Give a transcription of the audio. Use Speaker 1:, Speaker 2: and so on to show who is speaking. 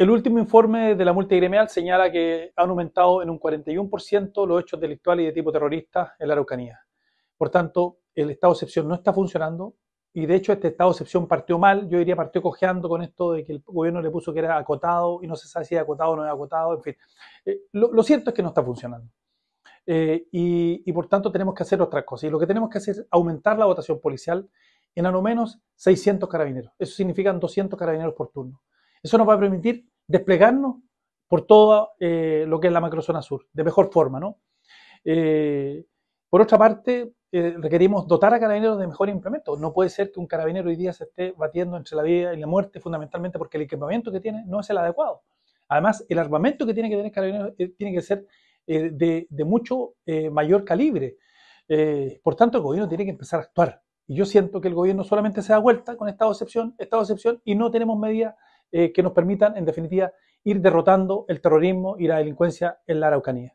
Speaker 1: El último informe de la multigremial señala que han aumentado en un 41% los hechos delictuales y de tipo terrorista en la Araucanía. Por tanto, el estado de excepción no está funcionando y de hecho este estado de excepción partió mal, yo diría partió cojeando con esto de que el gobierno le puso que era acotado y no se sabe si era acotado o no era acotado, en fin. Eh, lo, cierto es que no está funcionando. Eh, y, y por tanto tenemos que hacer otras cosas. Y lo que tenemos que hacer es aumentar la votación policial en a lo menos 600 carabineros. Eso significan 200 carabineros por turno. Eso nos va a permitir desplegarnos por todo eh, lo que es la macrozona sur, de mejor forma, ¿no? Eh, por otra parte, eh, requerimos dotar a carabineros de mejor implemento. No puede ser que un carabinero hoy día se esté batiendo entre la vida y la muerte, fundamentalmente porque el equipamiento que tiene no es el adecuado. Además, el armamento que tiene que tener carabineros tiene que ser de, mucho mayor calibre. por tanto, el gobierno tiene que empezar a actuar. Y yo siento que el gobierno solamente se da vuelta con estado de excepción, estado excepción, y no tenemos medidas eh, que nos permitan, en definitiva, ir derrotando el terrorismo y la delincuencia en la Araucanía.